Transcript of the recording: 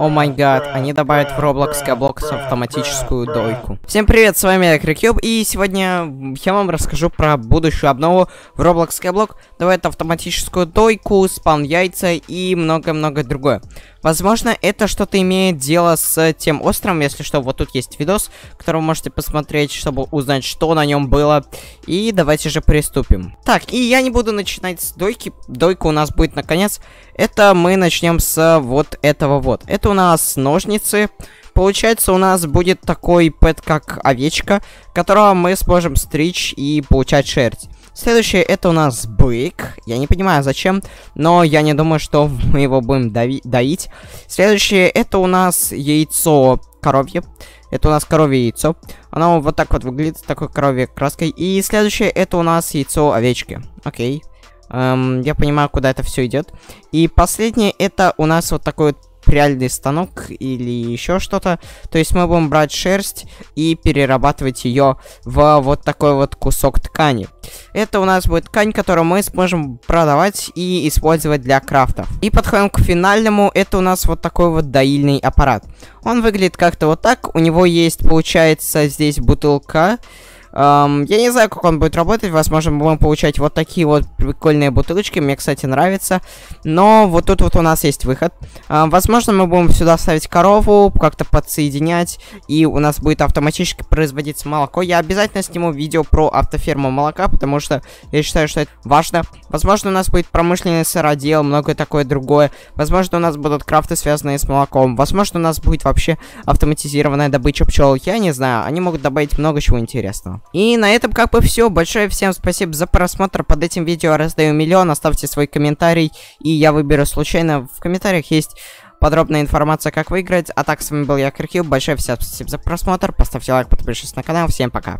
О май э, гад, э, они добавят в э, Roblox Roblox автоматическую дойку. Всем привет, с вами Крикюб, и сегодня я вам расскажу про будущую обнову в Roblox Roblox. Добавят автоматическую дойку, спаун яйца и многое многое другое. Возможно, это что-то имеет дело с тем островом, если что. Вот тут есть видос, который вы можете посмотреть, чтобы узнать, что на нем было. И давайте же приступим. Так, и я не буду начинать с дойки. Дойка у нас будет наконец. Это мы начнем с вот этого вот. Это у нас ножницы. Получается, у нас будет такой пэт, как овечка, которого мы сможем стричь и получать шерсть. Следующее это у нас бык. Я не понимаю зачем, но я не думаю, что мы его будем доить. Следующее это у нас яйцо коровье. Это у нас коровье яйцо. Оно вот так вот выглядит, такой коровье краской. И следующее это у нас яйцо овечки. Окей. Эм, я понимаю, куда это все идет. И последнее это у нас вот такой вот реальный станок или еще что-то. То есть мы будем брать шерсть и перерабатывать ее в вот такой вот кусок ткани. Это у нас будет ткань, которую мы сможем продавать и использовать для крафта. И подходим к финальному. Это у нас вот такой вот доильный аппарат. Он выглядит как-то вот так. У него есть, получается, здесь бутылка. Эм, я не знаю, как он будет работать. Возможно, мы будем получать вот такие вот прикольные бутылочки. Мне, кстати, нравится. Но вот тут вот у нас есть выход. Эм, возможно, мы будем сюда ставить корову, как-то подсоединять. И у нас будет автоматически производиться молоко. Я обязательно сниму видео про автоферму молока, потому что я считаю, что это важно. Возможно, у нас будет промышленный сыродел, многое такое другое. Возможно, у нас будут крафты, связанные с молоком. Возможно, у нас будет вообще автоматизированная добыча пчел. Я не знаю, они могут добавить много чего интересного. И на этом как бы все. Большое всем спасибо за просмотр. Под этим видео раздаю миллион. Оставьте свой комментарий, и я выберу случайно. В комментариях есть подробная информация, как выиграть. А так, с вами был я, Крикью. Большое всем спасибо за просмотр. Поставьте лайк, подпишитесь на канал. Всем пока.